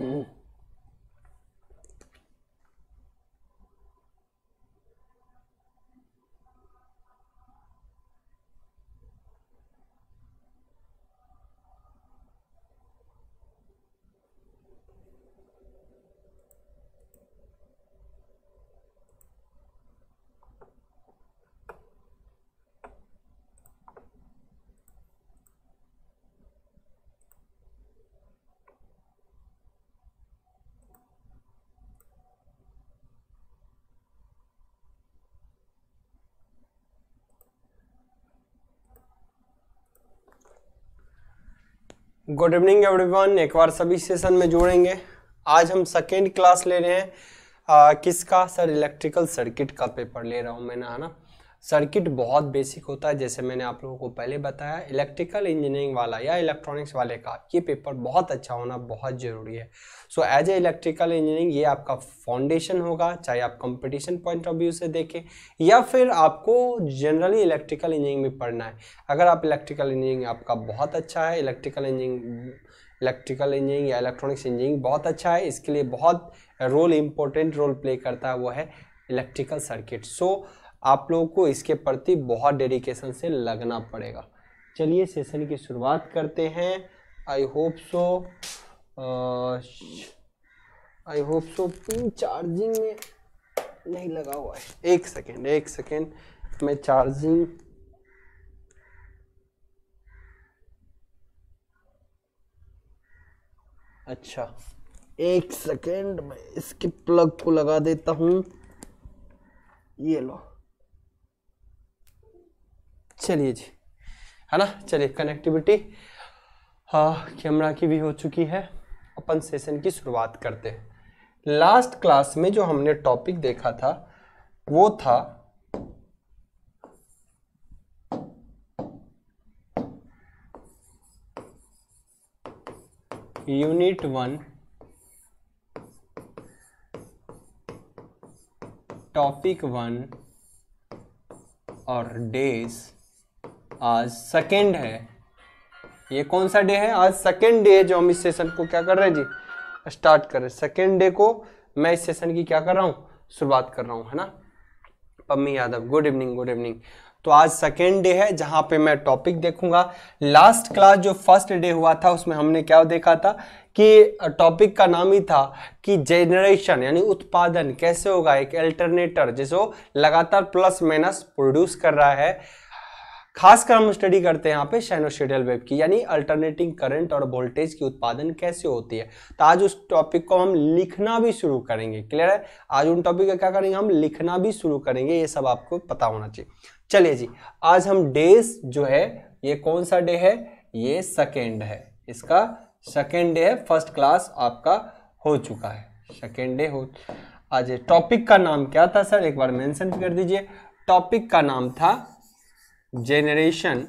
Mm. Good evening everyone एक बार सभी session में जुड़ेंगे आज हम सेकेंड क्लास ले रहे हैं आ, किसका सर इलेक्ट्रिकल सर्किट का पेपर ले रहा हूँ मैंने ना है ना सर्किट बहुत बेसिक होता है जैसे मैंने आप लोगों को पहले बताया इलेक्ट्रिकल इंजीनियरिंग वाला या इलेक्ट्रॉनिक्स वाले का ये पेपर बहुत अच्छा होना बहुत ज़रूरी है so as a electrical engineering ये आपका फाउंडेशन होगा चाहे आप कंपटीशन पॉइंट ऑफ व्यू से देखें या फिर आपको जनरली इलेक्ट्रिकल इंजीनियरिंग में पढ़ना है अगर आप इलेक्ट्रिकल इंजीनियरिंग आपका बहुत अच्छा है इलेक्ट्रिकल इंजीनियरिंग इलेक्ट्रिकल इंजीनियरिंग या इलेक्ट्रॉनिक्स इंजीनियरिंग बहुत अच्छा है इसके लिए बहुत रोल इम्पोर्टेंट रोल प्ले करता है वो है इलेक्ट्रिकल सर्किट सो so, आप लोगों को इसके प्रति बहुत डेडिकेशन से लगना पड़ेगा चलिए सेशन की शुरुआत करते हैं I hope so I hope so pin charging में नहीं लगा हुआ है एक सेकेंड एक सेकेंड मैं चार्जिंग अच्छा एक सेकेंड मैं इसके प्लग को लगा देता हूँ ये लो चलिए जी है ना चलिए कनेक्टिविटी कैमरा हाँ, की भी हो चुकी है अपन सेशन की शुरुआत करते हैं लास्ट क्लास में जो हमने टॉपिक देखा था वो था यूनिट वन टॉपिक वन और डेज आज सेकेंड है ये कौन सा डे है आज सेकेंड डे है जो हम इस सेशन को क्या कर रहे हैं जी स्टार्ट कर रहे हैं सेकेंड डे को मैं इस सेशन की क्या कर रहा हूँ शुरुआत कर रहा हूँ है ना Pammi Yadav good evening good evening तो आज सेकेंड डे है जहाँ पे मैं टॉपिक देखूंगा लास्ट क्लास जो फर्स्ट डे हुआ था उसमें हमने क्या देखा था कि टॉपिक का नाम ही था कि जेनरेशन यानी उत्पादन कैसे होगा एक अल्टरनेटर जिसको लगातार प्लस माइनस प्रोड्यूस कर रहा है खासकर हम स्टडी करते हैं यहाँ पे साइनोसोइडल वेव की यानी अल्टरनेटिंग करंट और वोल्टेज की उत्पादन कैसे होती है तो आज उस टॉपिक को हम लिखना भी शुरू करेंगे क्लियर है आज उन टॉपिक का क्या करेंगे हम लिखना भी शुरू करेंगे ये सब आपको पता होना चाहिए चलिए जी आज हम डेज जो है ये कौन सा डे है ये सेकेंड है इसका सेकेंड डे है फर्स्ट क्लास आपका हो चुका है सेकेंड डे हो आज टॉपिक का नाम क्या था सर एक बार मेंशन कर दीजिए टॉपिक का नाम था generation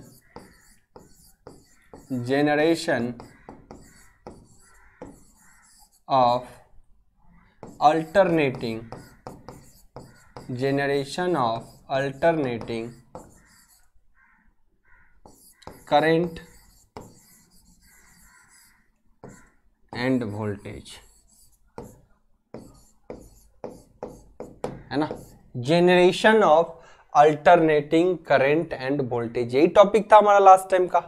generation of alternating generation of alternating current and voltage है ना generation of alternating current and voltage यही टॉपिक था हमारा लास्ट टाइम का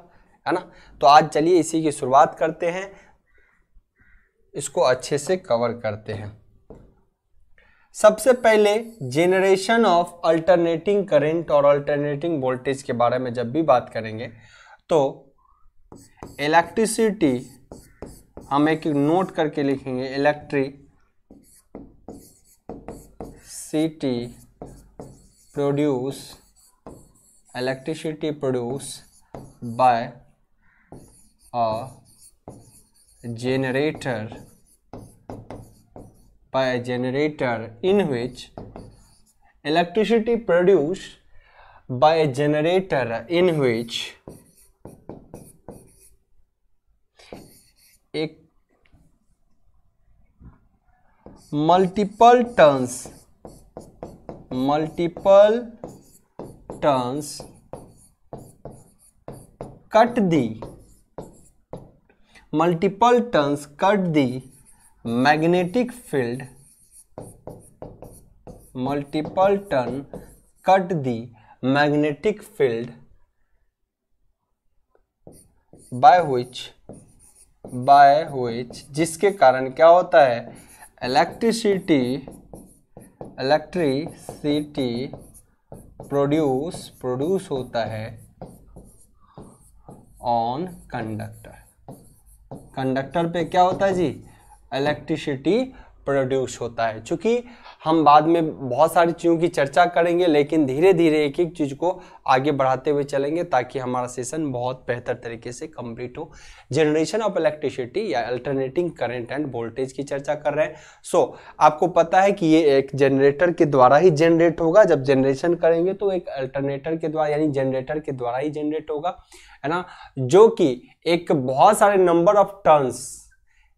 है ना तो आज चलिए इसी की शुरुआत करते हैं इसको अच्छे से कवर करते हैं सबसे पहले जेनरेशन ऑफ अल्टरनेटिंग करेंट और अल्टरनेटिंग वोल्टेज के बारे में जब भी बात करेंगे तो इलेक्ट्रिसिटी हम एक नोट करके लिखेंगे electricity produce electricity produced by a generator by a generator in which electricity produced by a generator in which a multiple turns multiple turns cut दी मल्टीपल टर्न्स कट दी magnetic field multiple turn cut दी magnetic field by which by which जिसके कारण क्या होता है electricity electricity produce produce होता है ऑन कंडक्टर कंडक्टर पे क्या होता है जी इलेक्ट्रिसिटी प्रोड्यूस होता है चूंकि हम बाद में बहुत सारी चीज़ों की चर्चा करेंगे लेकिन धीरे धीरे एक एक चीज़ को आगे बढ़ाते हुए चलेंगे ताकि हमारा सेशन बहुत बेहतर तरीके से कंप्लीट हो जनरेशन ऑफ इलेक्ट्रिसिटी या अल्टरनेटिंग करंट एंड वोल्टेज की चर्चा कर रहे हैं सो so, आपको पता है कि ये एक जनरेटर के द्वारा ही जनरेट होगा जब जनरेशन करेंगे तो एक अल्टरनेटर के द्वारा यानी जनरेटर के द्वारा ही जनरेट होगा है ना जो कि एक बहुत सारे नंबर ऑफ टर्न्स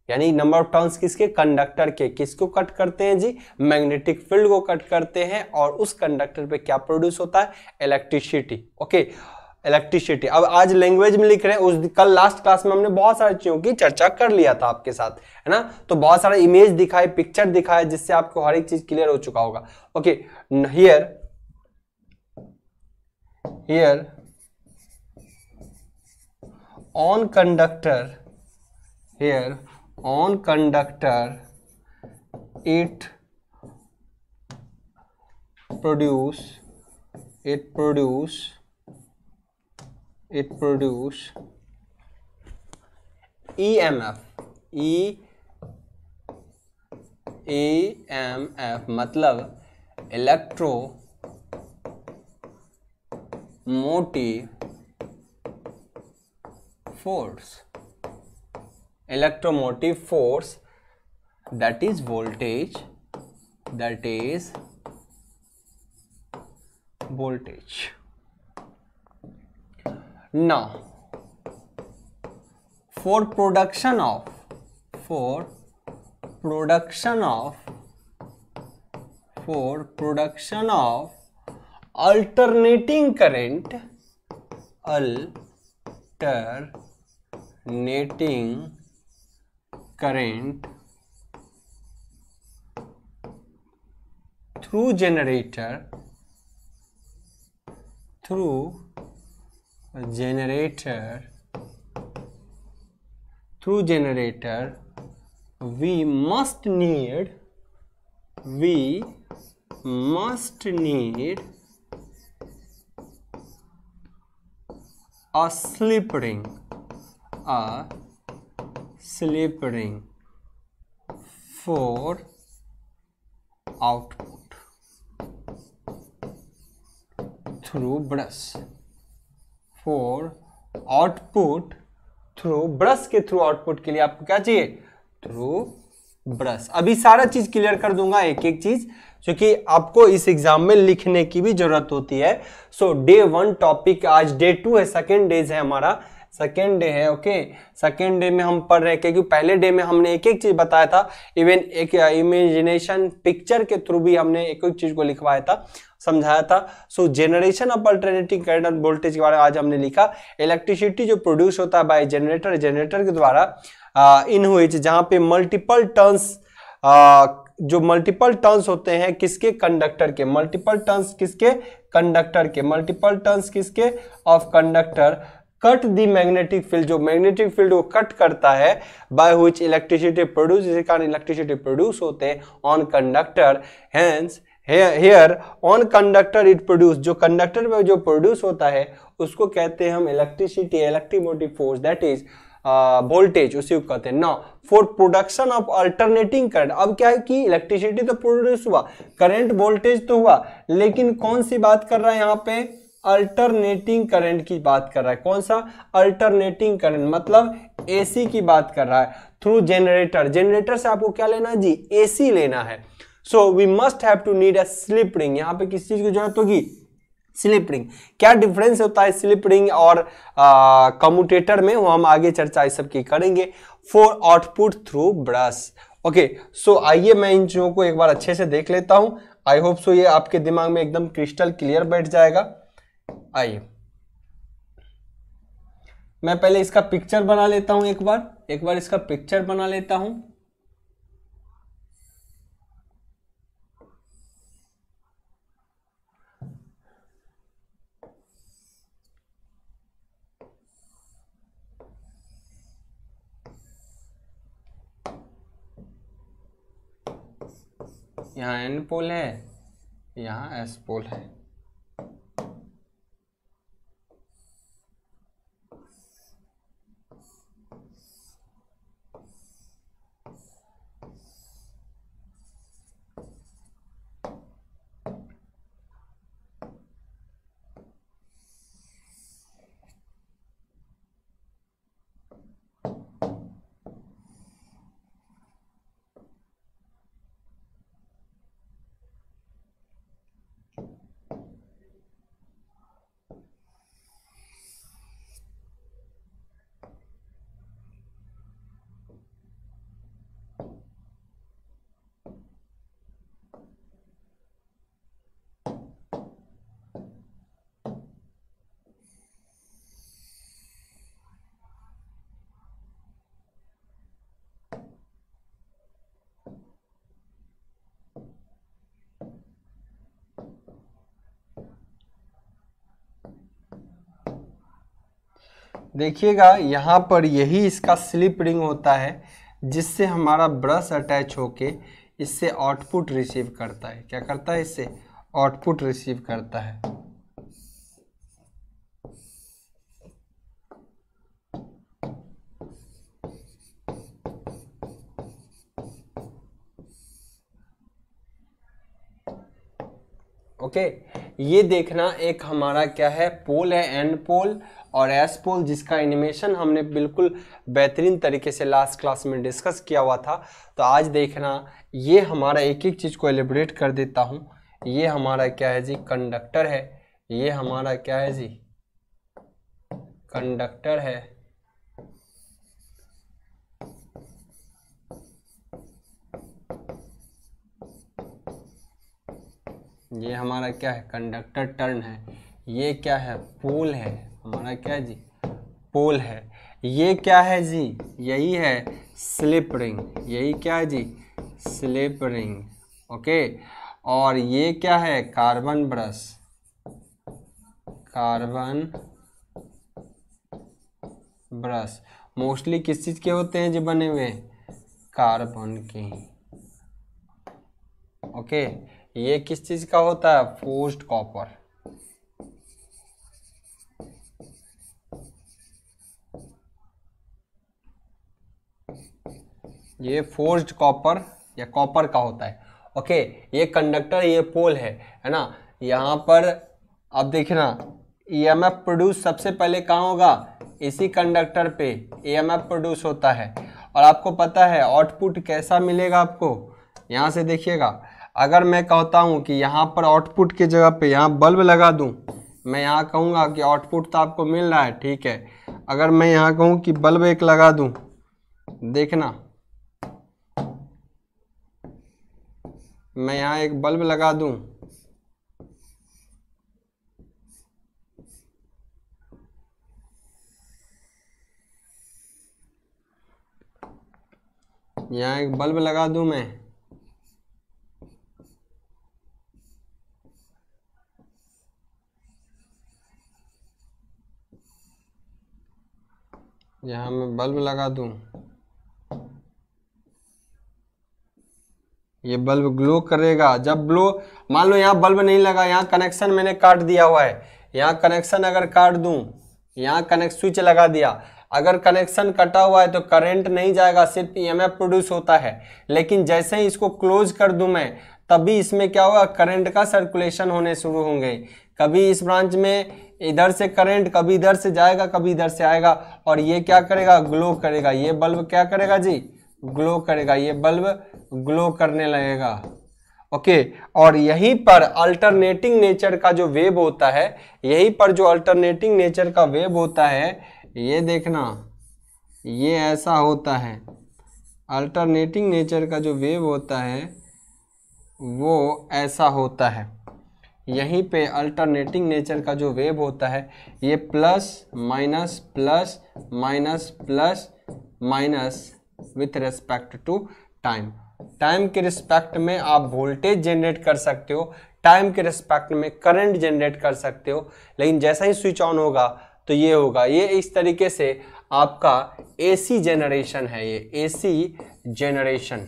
यानी नंबर ऑफ टर्न्स किसके कंडक्टर के किसको कट करते हैं जी मैग्नेटिक फील्ड को कट करते हैं और उस कंडक्टर पे क्या प्रोड्यूस होता है इलेक्ट्रिसिटी ओके इलेक्ट्रिसिटी अब आज लैंग्वेज में लिख रहे हैं उस कल लास्ट क्लास में हमने बहुत सारी चीज़ों की चर्चा कर लिया था आपके साथ है ना तो बहुत सारा इमेज दिखाए पिक्चर दिखाए जिससे आपको हर एक चीज़ क्लियर हो चुका होगा okay here here on conductor here on conductor it produce it produce it produce emf e emf मतलब electromotive force electromotive force that is voltage that is voltage now for production of for production of for production of alternating current alternating current through generator through a generator through generator we must need we must need a slip ring a slip ring four output through brush four output through brush के through output के लिए आपको क्या चाहिए through brush अभी सारा चीज clear कर दूंगा एक एक चीज क्योंकि आपको इस एग्जाम में लिखने की भी जरूरत होती है सो डे वन टॉपिक आज डे टू है सेकेंड डेज है हमारा सेकेंड डे है ओके सेकेंड डे में हम पढ़ रहे हैं क्योंकि पहले डे में हमने एक एक चीज़ बताया था इवन एक इमेजिनेशन पिक्चर के थ्रू भी हमने एक एक चीज़ को लिखवाया था समझाया था so generation of alternating current और वोल्टेज के बारे में आज हमने लिखा इलेक्ट्रिसिटी जो प्रोड्यूस होता है बाय जनरेटर जनरेटर के द्वारा इन हुई जहाँ पे मल्टीपल टर्न्स जो मल्टीपल टर्न्स होते हैं किसके कंडक्टर के मल्टीपल टर्न्स किसके कंडक्टर के मल्टीपल टर्न्स किसके ऑफ कंडक्टर कट दी मैग्नेटिक फील्ड जो मैग्नेटिक फील्ड को कट करता है बाय हुच इलेक्ट्रिसिटी प्रोड्यूस जिसके कारण इलेक्ट्रिसिटी प्रोड्यूस होते हैं on conductor hence here on conductor it produce जो कंडक्टर में जो प्रोड्यूस होता है उसको कहते हैं हम electricity electromotive force that is voltage उसी को कहते हैं ना for production of alternating current अब क्या है कि इलेक्ट्रिसिटी तो प्रोड्यूस हुआ करंट वोल्टेज तो हुआ लेकिन कौन सी बात कर रहा है यहाँ पे अल्टरनेटिंग करंट की बात कर रहा है कौन सा अल्टरनेटिंग करंट मतलब एसी की बात कर रहा है थ्रू जनरेटर जनरेटर से आपको क्या लेना है जी एसी लेना है so we must have to need a slip ring यहाँ पे किस चीज की जरूरत होगी स्लिप रिंग क्या डिफरेंस होता है स्लिप रिंग और कम्यूटेटर में वो हम आगे चर्चा इस सब की करेंगे for output through brush okay so आइए मैं इन चीज़ों को एक बार अच्छे से देख लेता हूँ आई होप सो ये आपके दिमाग में एकदम क्रिस्टल क्लियर बैठ जाएगा आइए मैं पहले इसका पिक्चर बना लेता हूं एक बार एक बार इसका पिक्चर बना लेता हूं यहाँ एन पोल है यहाँ एस पोल है देखिएगा यहाँ पर यही इसका स्लिप रिंग होता है जिससे हमारा ब्रश अटैच होके इससे आउटपुट रिसीव करता है क्या करता है इससे आउटपुट रिसीव करता है ओके okay? ये देखना एक हमारा क्या है पोल है एंड पोल और एस पोल जिसका एनिमेशन हमने बिल्कुल बेहतरीन तरीके से लास्ट क्लास में डिस्कस किया हुआ था तो आज देखना ये हमारा एक एक चीज़ को एलिब्रेट कर देता हूँ ये हमारा क्या है जी कंडक्टर है ये हमारा क्या है जी कंडक्टर है ये हमारा क्या है कंडक्टर टर्न है ये क्या है पोल है हमारा क्या है जी पोल है ये क्या है जी यही है स्लिप रिंग यही क्या है जी स्लिप रिंग ओके और ये क्या है carbon brush carbon brush mostly किस चीज़ के होते हैं जो बने हुए कार्बन के ओके okay. ये किस चीज का होता है फोस्ट कॉपर ये फोर्स्ड कॉपर या कॉपर का होता है ओके ये कंडक्टर ये पोल है है ना यहाँ पर अब देखिए ना ईएमएफ प्रोड्यूस सबसे पहले कहाँ होगा इसी कंडक्टर पे ईएमएफ e प्रोड्यूस होता है और आपको पता है आउटपुट कैसा मिलेगा आपको यहाँ से देखिएगा अगर मैं कहता हूँ कि यहाँ पर आउटपुट की जगह पे यहाँ बल्ब लगा दूँ मैं यहाँ कहूँगा कि आउटपुट तो आपको मिल रहा है ठीक है अगर मैं यहाँ कहूँ कि बल्ब एक लगा दूँ देखना मैं यहाँ एक बल्ब लगा दूँ यहाँ एक बल्ब लगा दूँ मैं यहाँ मैं बल्ब लगा दूँ ये बल्ब ग्लो करेगा जब ग्लो मान लो यहाँ बल्ब नहीं लगा यहाँ कनेक्शन मैंने काट दिया हुआ है यहाँ कनेक्शन अगर काट दूँ यहाँ कनेक्ट स्विच लगा दिया अगर कनेक्शन कटा हुआ है तो करंट नहीं जाएगा सिर्फ ईएमएफ प्रोड्यूस होता है लेकिन जैसे ही इसको क्लोज कर दूँ मैं तभी इसमें क्या होगा करंट का सर्कुलेशन होने शुरू होंगे कभी इस ब्रांच में इधर से करंट कभी इधर से जाएगा कभी इधर से आएगा और ये क्या करेगा ग्लो करेगा ये बल्ब क्या करेगा जी ग्लो करेगा ये बल्ब ग्लो करने लगेगा ओके और यहीं पर अल्टरनेटिंग नेचर का जो वेव होता है यहीं पर जो अल्टरनेटिंग नेचर का वेव होता है ये देखना ये ऐसा होता है अल्टरनेटिंग नेचर का जो वेव होता है वो ऐसा होता है यहीं पे अल्टरनेटिंग नेचर का जो वेव होता है ये plus minus plus minus plus minus with respect to time time के रिस्पेक्ट में आप वोल्टेज जनरेट कर सकते हो टाइम के रिस्पेक्ट में करंट जनरेट कर सकते हो लेकिन जैसा ही स्विच ऑन होगा तो ये होगा ये इस तरीके से आपका एसी जनरेशन है ये एसी जनरेशन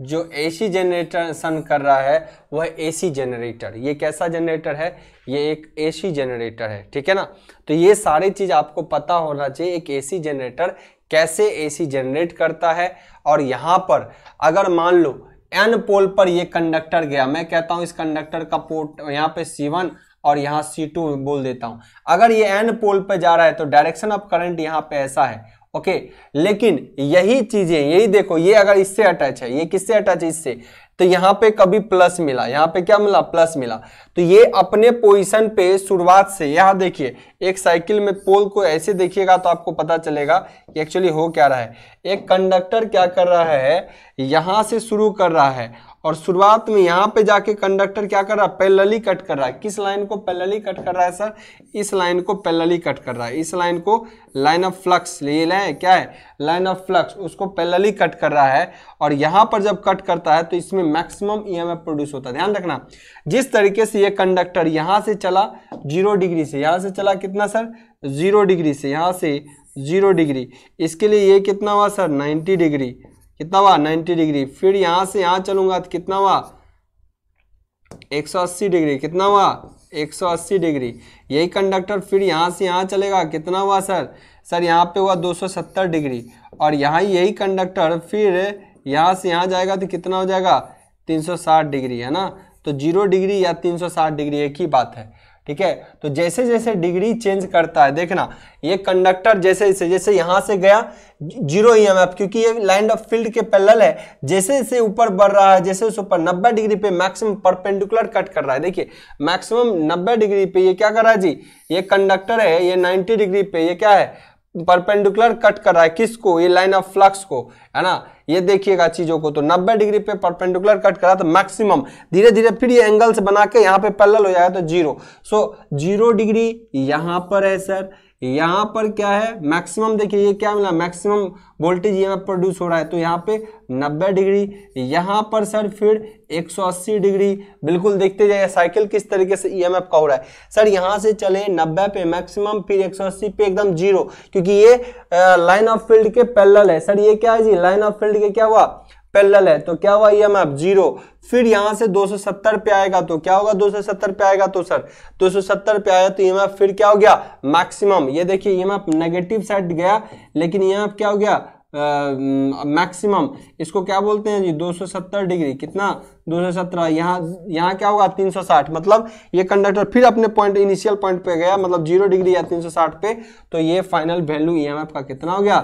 जो एसी जनरेटर सन कर रहा है वह एसी जनरेटर ये कैसा जनरेटर है ये एक एसी जनरेटर है ठीक है ना तो ये सारी चीज़ आपको पता होना चाहिए एक एसी जनरेटर कैसे एसी जनरेट करता है और यहाँ पर अगर मान लो एन पोल पर ये कंडक्टर गया मैं कहता हूँ इस कंडक्टर का पोर्ट यहाँ पे सी वन और यहाँ सी टू बोल देता हूँ अगर ये एन पोल पर जा रहा है तो डायरेक्शन ऑफ करंट यहाँ पे ऐसा है ओके लेकिन यही चीजें यही देखो ये अगर इससे अटैच है ये किससे अटैच है इससे तो यहाँ पे कभी प्लस मिला यहाँ पे क्या मिला प्लस मिला तो ये अपने पोजीशन पे शुरुआत से यहां देखिए एक साइकिल में पोल को ऐसे देखिएगा तो आपको पता चलेगा कि एक्चुअली हो क्या रहा है एक कंडक्टर क्या कर रहा है यहां से शुरू कर रहा है और शुरुआत में यहाँ पे जाके कंडक्टर क्या कर रहा है पैलली कट कर रहा है किस लाइन को पैलली कट कर रहा है सर इस लाइन को पैलली कट कर रहा है इस लाइन को लाइन ऑफ फ्लक्स ये लाइन क्या है लाइन ऑफ फ्लक्स उसको पैलली कट कर रहा है और यहाँ पर जब कट करता है तो इसमें मैक्सिमम ईएमएफ प्रोड्यूस होता है ध्यान रखना जिस तरीके से ये कंडक्टर यहाँ से चला जीरो डिग्री से यहाँ से चला कितना सर जीरो डिग्री से यहाँ से जीरो डिग्री इसके लिए ये कितना हुआ सर नाइन्टी डिग्री कितना हुआ 90 डिग्री फिर यहाँ से यहाँ चलूंगा तो कितना हुआ 180 डिग्री कितना हुआ 180 डिग्री यही कंडक्टर फिर यहाँ से यहाँ चलेगा कितना हुआ सर सर यहाँ पे हुआ 270 डिग्री और यहाँ यही कंडक्टर फिर यहाँ से यहाँ जाएगा तो कितना हो जाएगा 360 डिग्री है ना तो जीरो डिग्री या 360 डिग्री एक ही बात है ठीक है तो जैसे जैसे डिग्री चेंज करता है देखना ये कंडक्टर जैसे जैसे जैसे यहां से गया जीरो ई एम एफ क्योंकि ये लाइन ऑफ फील्ड के पैरेलल है जैसे जैसे ऊपर बढ़ रहा है जैसे उस ऊपर 90 डिग्री पे मैक्सिमम परपेंडिकुलर कट कर रहा है देखिए मैक्सिमम 90 डिग्री पे ये क्या कर रहा है जी ये कंडक्टर है ये नाइन्टी डिग्री पे ये क्या है परपेंडिकुलर कट कर रहा है किसको ये लाइन ऑफ फ्लक्स को है ना ये देखिएगा चीजों को तो 90 डिग्री पे परपेंडिकुलर कट कर रहा तो मैक्सिमम धीरे धीरे फिर ये एंगल से बना के यहाँ पे पैरेलल हो जाएगा तो zero so so, zero degree यहां पर है सर यहाँ पर क्या है मैक्सिमम देखिए ये क्या मिला मैक्सिमम वोल्टेज यहां प्रोड्यूस हो रहा है तो यहाँ पे 90 डिग्री यहां पर सर फिर 180 डिग्री बिल्कुल देखते जाइए साइकिल किस तरीके से ईएमएफ e का हो रहा है सर यहां से चले 90 पे मैक्सिमम फिर 180 पे एकदम जीरो क्योंकि ये लाइन ऑफ फील्ड के पैरल है सर ये क्या है जी लाइन ऑफ फील्ड के क्या हुआ पैरेलल है तो क्या हुआ ये मैप जीरो फिर यहाँ से 270 पे आएगा तो क्या होगा 270 पे आएगा तो सर 270 पे आया तो ये मैप फिर क्या हो गया मैक्सिमम ये देखिए ये मैप नेगेटिव साइड गया लेकिन ये क्या हो गया मैक्सिमम इसको क्या बोलते हैं जी 270 डिग्री कितना 217 यहाँ यहाँ क्या होगा 360 मतलब ये कंडक्टर फिर अपने पॉइंट इनिशियल पॉइंट पे गया मतलब जीरो डिग्री या 360 पे तो ये फाइनल वैल्यू ईएमएफ का कितना हो गया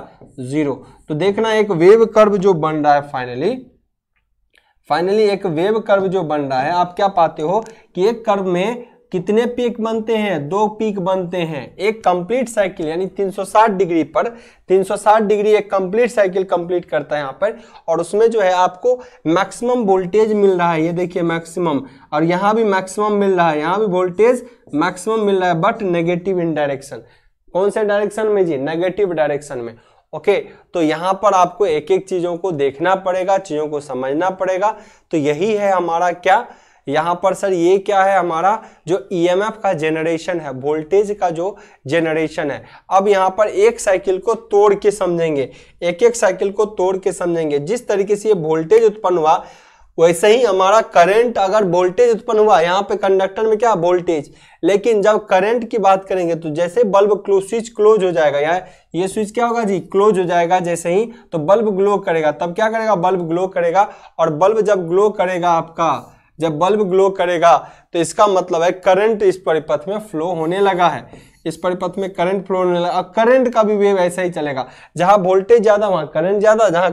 जीरो तो देखना एक वेव कर्व जो बन रहा है फाइनली फाइनली एक वेव कर्व जो बन रहा है आप क्या पाते हो कि एक कर्व में कितने पीक बनते हैं दो पीक बनते हैं एक कंप्लीट साइकिल यानी 360 डिग्री पर 360 डिग्री एक कंप्लीट साइकिल कंप्लीट करता है यहाँ पर और उसमें जो है आपको मैक्सिमम वोल्टेज मिल रहा है ये देखिए मैक्सिमम और यहाँ भी मैक्सिमम मिल रहा है यहाँ भी वोल्टेज मैक्सिमम मिल रहा है बट नेगेटिव इन डायरेक्शन कौन से डायरेक्शन में जी नेगेटिव डायरेक्शन में ओके okay, तो यहाँ पर आपको एक एक चीज़ों को देखना पड़ेगा चीज़ों को समझना पड़ेगा तो यही है हमारा क्या यहाँ पर सर ये क्या है हमारा जो ईएमएफ e का जेनरेशन है वोल्टेज का जो जेनरेशन है अब यहाँ पर एक साइकिल को तोड़ के समझेंगे एक एक साइकिल को तोड़ के समझेंगे जिस तरीके से ये वोल्टेज उत्पन्न हुआ वैसे ही हमारा करंट अगर वोल्टेज उत्पन्न हुआ यहाँ पे कंडक्टर में क्या वोल्टेज लेकिन जब करंट की बात करेंगे तो जैसे बल्ब क्लो स्विच क्लोज हो जाएगा यहाँ ये स्विच क्या होगा जी क्लोज हो जाएगा जैसे ही तो बल्ब ग्लो करेगा तब क्या करेगा बल्ब ग्लो करेगा और बल्ब जब ग्लो करेगा आपका जब बल्ब ग्लो करेगा तो इसका मतलब है करंट इस परिपथ में फ्लो होने लगा है इस परिपथ में करंट फ्लो होने लगा करंट का भी वेव ऐसा ही चलेगा जहां वोल्टेज ज्यादा वहां करंट ज्यादा जहां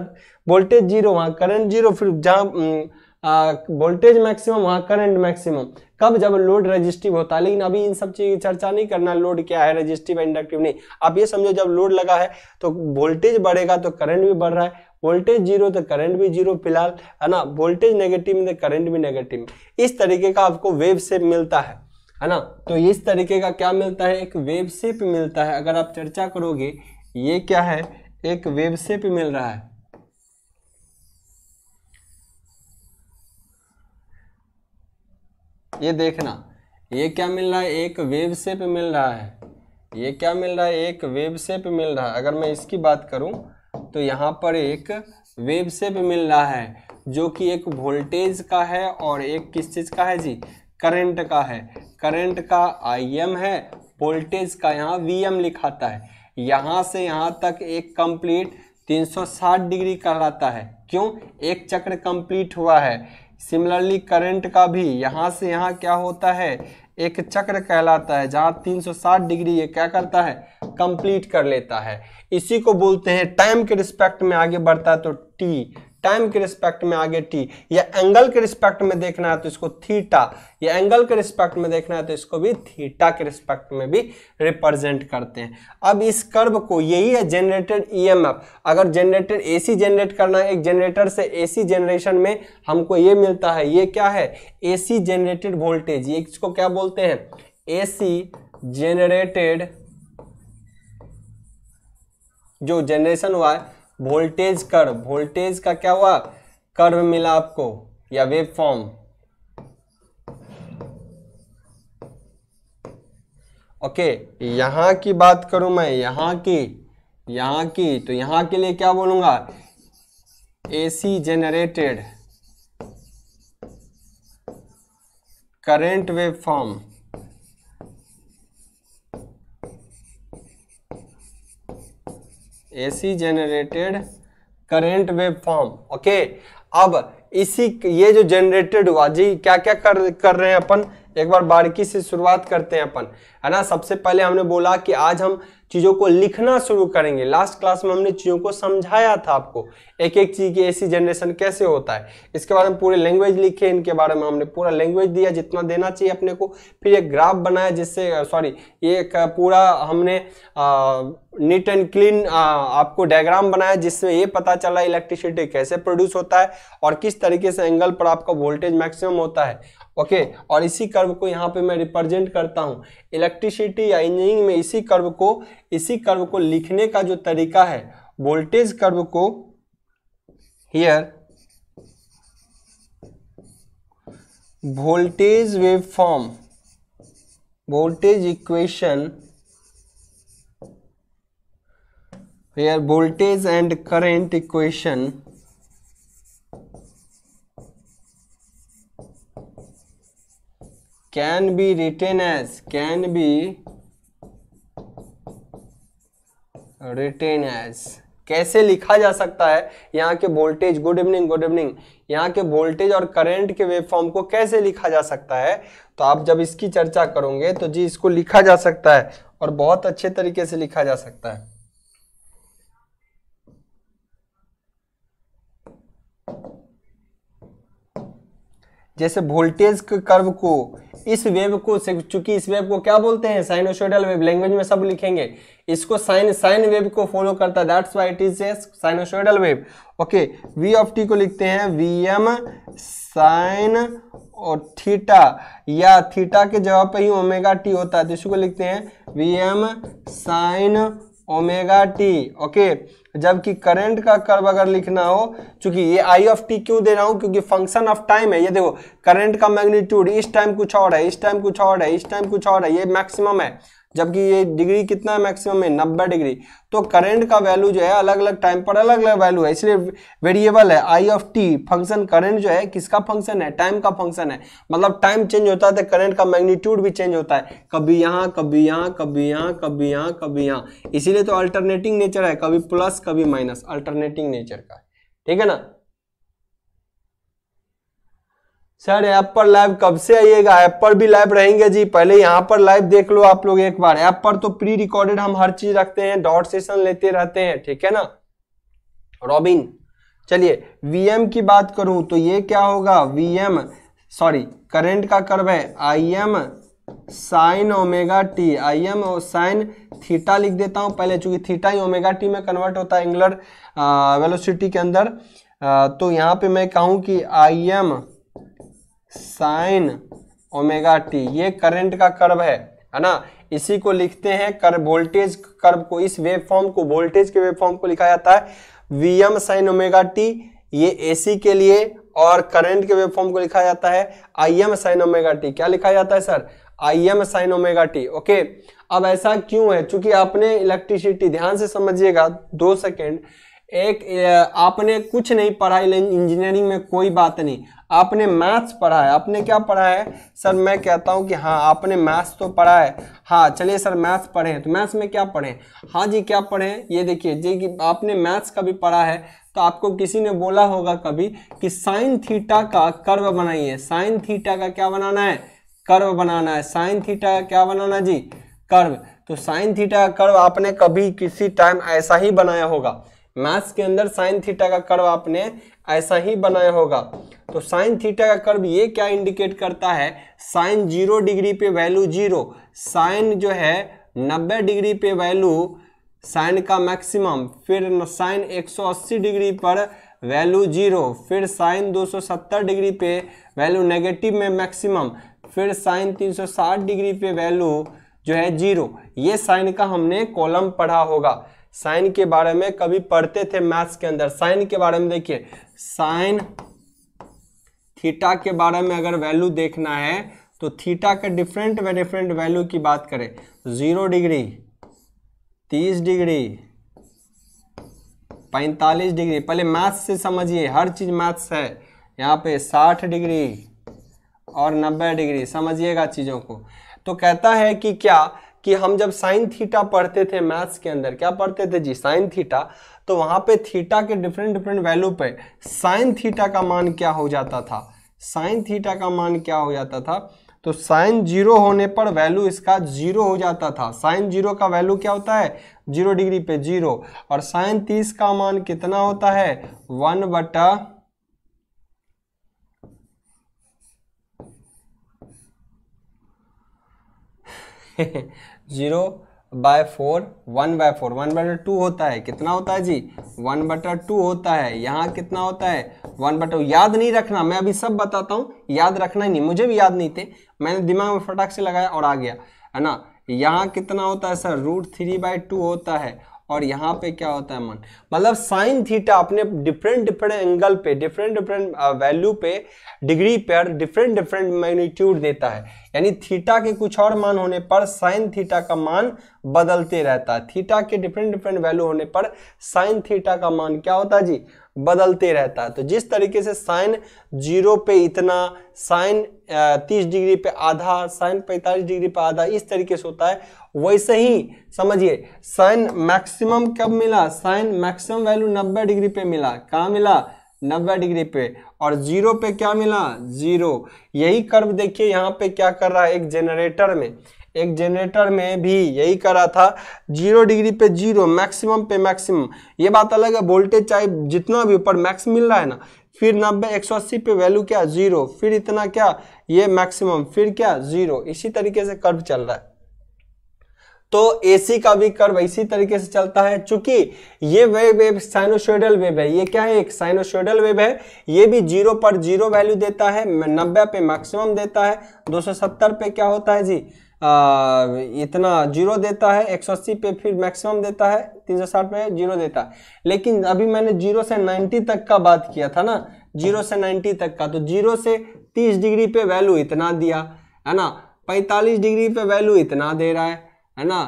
वोल्टेज जीरो वहां करंट जीरो फिर जहां वोल्टेज मैक्सिमम वहां करंट मैक्सिमम कब जब लोड रजिस्टिव होता है लेकिन अभी इन सब चीज की चर्चा नहीं करना लोड क्या है रजिस्टिव इंडक्टिव नहीं आप ये समझो जब लोड लगा है तो वोल्टेज बढ़ेगा तो करंट भी बढ़ रहा है वोल्टेज जीरो तो करंट भी जीरो फिलहाल है ना वोल्टेज नेगेटिव में तो करंट भी नेगेटिव इस तरीके का आपको वेव सेप मिलता है है ना तो इस तरीके का क्या मिलता है एक वेव सेप मिलता है अगर आप चर्चा करोगे ये क्या है एक वेव सेप मिल रहा है ये देखना ये क्या मिल रहा है एक वेव सेप मिल रहा है ये क्या मिल रहा है एक वेव सेप मिल रहा है अगर मैं इसकी बात करूं तो यहाँ पर एक वेव सेप मिल रहा है जो कि एक वोल्टेज का है और एक किस चीज़ का है जी करंट का है करंट का आई एम है वोल्टेज का यहाँ वी एम लिखाता है यहाँ से यहाँ तक एक कंप्लीट 360 डिग्री कहलाता है क्यों एक चक्र कंप्लीट हुआ है सिमिलरली करंट का भी यहाँ से यहाँ क्या होता है एक चक्र कहलाता है जहां 360 डिग्री ये क्या करता है कंप्लीट कर लेता है इसी को बोलते हैं टाइम के रिस्पेक्ट में आगे बढ़ता है तो टी टाइम के रिस्पेक्ट में आगे टी या एंगल के रिस्पेक्ट में देखना है तो इसको थीटा या एंगल के रिस्पेक्ट में देखना है तो इसको भी थीटा के रिस्पेक्ट में भी रिप्रेजेंट करते हैं अब इस कर्व को यही है जनरेटेड ईएमएफ e अगर जनरेटेड एसी जनरेट करना है एक जनरेटर से एसी जनरेशन में हमको ये मिलता है ये क्या है एसी जनरेटेड वोल्टेज ये इसको क्या बोलते हैं एसी जनरेटेड जो जनरेशन हुआ है वोल्टेज कर वोल्टेज का क्या हुआ कर्व मिला आपको या वेब फॉर्म ओके यहां की बात करूं मैं यहां की यहां की तो यहां के लिए क्या बोलूंगा AC generated current wave form AC generated current wave form okay अब इसी ये जो जनरेटेड हुआ जी क्या क्या कर कर रहे हैं अपन एक बार बारीकी से शुरुआत करते हैं अपन है ना सबसे पहले हमने बोला कि आज हम चीज़ों को लिखना शुरू करेंगे लास्ट क्लास में हमने चीज़ों को समझाया था आपको एक एक चीज़ की ऐसी जनरेशन कैसे होता है इसके बारे में पूरे लैंग्वेज लिखे इनके बारे में हमने पूरा लैंग्वेज दिया जितना देना चाहिए अपने को फिर एक ग्राफ बनाया जिससे सॉरी ये एक पूरा हमने नीट एंड क्लीन आपको डायग्राम बनाया जिसमें ये पता चला इलेक्ट्रिसिटी कैसे प्रोड्यूस होता है और किस तरीके से एंगल पर आपका वोल्टेज मैक्सिमम होता है ओके okay, और इसी कर्व को यहाँ पे मैं रिप्रेजेंट करता हूँ इलेक्ट्रिसिटी या इंजीनियरिंग में इसी कर्व को इसी कर्व को लिखने का जो तरीका है वोल्टेज कर्व को here voltage wave form voltage equation here voltage and current equation can be written as can be written as कैसे लिखा जा सकता है यहाँ के voltage good evening good evening यहाँ के वोल्टेज और करंट के वेवफॉर्म को कैसे लिखा जा सकता है तो आप जब इसकी चर्चा करोगे तो जी इसको लिखा जा सकता है और बहुत अच्छे तरीके से लिखा जा सकता है जैसे वोल्टेज कर्व को इस वेव को चूंकि इस वेव को क्या बोलते हैं साइनोसोइडल वेव लैंग्वेज में सब लिखेंगे इसको साइन साइन वेव को फॉलो करता है that's why it is a sinusoidal wave okay V of T को लिखते हैं वी एम साइन और थीटा या थीटा के जवाब पे ही ओमेगा टी होता है तो इसको लिखते हैं V M sine omega T okay जबकि करंट का कर्व अगर लिखना हो चूंकि ये आई ऑफ टी क्यों दे रहा हूं क्योंकि फंक्शन ऑफ टाइम है ये देखो करंट का मैग्नीट्यूड इस टाइम कुछ और है इस टाइम कुछ और है इस टाइम कुछ और है ये मैक्सिमम है जबकि ये डिग्री कितना है मैक्सिमम है नब्बे डिग्री तो करंट का वैल्यू जो है अलग अलग टाइम पर अलग अलग वैल्यू है इसलिए वेरिएबल है I of T function current जो है किसका फंक्शन है टाइम का फंक्शन है मतलब टाइम चेंज होता है तो करंट का मैग्नीट्यूड भी चेंज होता है कभी यहाँ कभी यहाँ कभी यहाँ कभी यहाँ कभी यहाँ इसीलिए तो अल्टरनेटिंग नेचर है कभी प्लस कभी माइनस अल्टरनेटिंग नेचर का ठीक है ना सर ऐप पर लाइव कब से आइएगा ऐप पर भी लाइव रहेंगे जी पहले यहाँ पर लाइव देख लो आप लोग एक बार ऐप पर तो प्री रिकॉर्डेड हम हर चीज रखते हैं डॉट सेशन लेते रहते हैं ठीक है ना रॉबिन चलिए वीएम की बात करूं तो ये क्या होगा वीएम सॉरी करंट का कर्व है I M sine omega T I M sine theta लिख देता हूं पहले चूंकि थीटा ही ओमेगा टी में कन्वर्ट होता है एंगुलर वेलोसिटी के अंदर आ, तो यहाँ पे मैं कहूं कि I M sine omega T ये करंट का कर्व है है ना इसी को लिखते हैं कर वोल्टेज कर्व को इस वेब फॉर्म को वोल्टेज के वेब फॉर्म को लिखा जाता है V M sine omega T ये एसी के लिए और करंट के वेब फॉर्म को लिखा जाता है I M sine omega T क्या लिखा जाता है sir I M sine omega T okay अब ऐसा क्यों है क्योंकि आपने इलेक्ट्रिसिटी ध्यान से समझिएगा दो सेकेंड एक आपने कुछ नहीं पढ़ा इंजीनियरिंग में कोई बात नहीं आपने मैथ्स पढ़ा है आपने क्या पढ़ा है सर मैं कहता हूँ कि हाँ आपने मैथ्स तो पढ़ा है हाँ चलिए सर मैथ्स पढ़े तो मैथ्स में क्या पढ़े हाँ जी क्या पढ़े ये देखिए जी कि आपने मैथ्स का भी पढ़ा है तो आपको किसी ने बोला होगा कभी कि साइन थीटा का कर्व बनाइए साइन थीटा का क्या बनाना है कर्व बनाना है साइन थीटा का क्या बनाना जी कर्व तो साइन थीटा का कर्व आपने कभी किसी टाइम ऐसा ही बनाया होगा मैथ्स के अंदर साइन थीटा का कर्व आपने ऐसा ही बनाया होगा तो साइन थीटा का कर्व ये क्या इंडिकेट करता है साइन जीरो डिग्री पे वैल्यू जीरो साइन जो है नब्बे डिग्री पे वैल्यू साइन का मैक्सिमम फिर साइन 180 डिग्री पर वैल्यू जीरो फिर साइन 270 डिग्री पे वैल्यू नेगेटिव में मैक्सिमम फिर साइन 360 डिग्री पे वैल्यू जो है जीरो ये साइन का हमने कॉलम पढ़ा होगा साइन के बारे में कभी पढ़ते थे मैथ्स के अंदर साइन के बारे में देखिए साइन थीटा के बारे में अगर वैल्यू देखना है तो थीटा के डिफरेंट व डिफरेंट वैल्यू की बात करें जीरो डिग्री तीस डिग्री पैंतालीस डिग्री पहले मैथ्स से समझिए हर चीज़ मैथ्स है यहाँ पे साठ डिग्री और नब्बे डिग्री समझिएगा चीज़ों को तो कहता है कि क्या कि हम जब साइन थीटा पढ़ते थे मैथ्स के अंदर क्या पढ़ते थे जी साइन थीटा तो वहां पे थीटा के डिफरेंट डिफरेंट वैल्यू पे साइन थीटा का मान क्या हो जाता था साइन थीटा का मान क्या हो जाता था तो साइन जीरो होने पर वैल्यू इसका जीरो हो जाता था साइन जीरो का वैल्यू क्या होता है जीरो डिग्री पे जीरो और साइन तीस का मान कितना होता है वन बटा zero by four one by four one बटर टू होता है कितना होता है जी वन बटर टू होता है यहाँ कितना होता है वन बटर याद नहीं रखना मैं अभी सब बताता हूँ याद रखना ही नहीं मुझे भी याद नहीं थे मैंने दिमाग में फटाक से लगाया और आ गया है ना यहाँ कितना होता है sir root three by two होता है और यहाँ पे क्या होता है मन मतलब साइन थीटा अपने डिफरेंट डिफरेंट एंगल पे डिफरेंट डिफरेंट वैल्यू पे डिग्री पर डिफरेंट डिफरेंट मैग्नीट्यूड देता है यानी थीटा के कुछ और मान होने पर साइन थीटा का मान बदलते रहता है थीटा के डिफरेंट डिफरेंट वैल्यू होने पर साइन थीटा का मान क्या होता है जी बदलते रहता है तो जिस तरीके से साइन जीरो पे इतना साइन तीस डिग्री पे आधा साइन पैंतालीस डिग्री पे आधा इस तरीके से होता है वैसे ही समझिए साइन मैक्सिमम कब मिला साइन मैक्सिमम वैल्यू नब्बे डिग्री पे मिला कहाँ मिला नब्बे डिग्री पे और जीरो पे क्या मिला जीरो यही कर्व देखिए यहाँ पे क्या कर रहा है एक जनरेटर में एक जनरेटर में भी यही करा था जीरो डिग्री पे जीरो मैक्सिमम पे मैक्सिमम ये बात अलग है वोल्टेज चाहे जितना भी ऊपर मैक्स मिल रहा है ना फिर नब्बे एक सौ अस्सी पे वैल्यू क्या जीरो फिर इतना क्या ये मैक्सिमम फिर क्या जीरो इसी तरीके से कर्व चल रहा है तो एसी का भी कर्व इसी तरीके से चलता है चूंकि ये वेव वेव साइनोसोइडल वेव है ये क्या है एक साइनोसोइडल वेव है ये भी जीरो पर जीरो वैल्यू देता है नब्बे पे मैक्सिमम देता है 270 पे क्या होता है जी इतना जीरो देता है एक पे फिर मैक्सिमम देता है 360 पे जीरो देता है लेकिन अभी मैंने जीरो से 90 तक का बात किया था ना जीरो से 90 तक का तो जीरो से 30 डिग्री पे वैल्यू इतना दिया है ना 45 डिग्री पे वैल्यू इतना दे रहा है है ना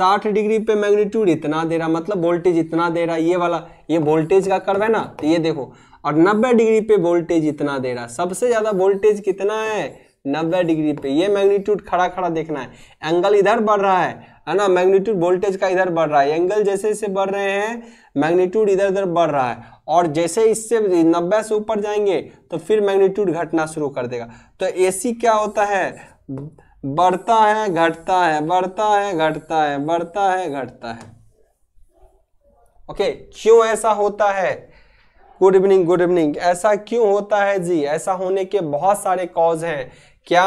60 डिग्री पे मैग्नीट्यूड इतना दे रहा मतलब वोल्टेज इतना दे रहा ये वाला ये वोल्टेज का कर्व है ना तो ये देखो और नब्बे डिग्री पे वोल्टेज इतना दे रहा सबसे ज़्यादा वोल्टेज कितना है 90 डिग्री पे ये मैग्नीट्यूड खड़ा खड़ा देखना है एंगल इधर बढ़ रहा है है ना मैग्नीट्यूड वोल्टेज का इधर बढ़ रहा है एंगल जैसे जैसे बढ़ रहे हैं मैग्नीट्यूड इधर उधर बढ़ रहा है और जैसे इससे नब्बे से ऊपर जाएंगे तो फिर मैग्नीट्यूड घटना शुरू कर देगा तो सी क्या होता है बढ़ता है घटता है बढ़ता है घटता है बढ़ता है घटता है ओके क्यों ऐसा होता है गुड इवनिंग गुड इवनिंग ऐसा क्यों होता है जी ऐसा होने के बहुत सारे कॉज हैं क्या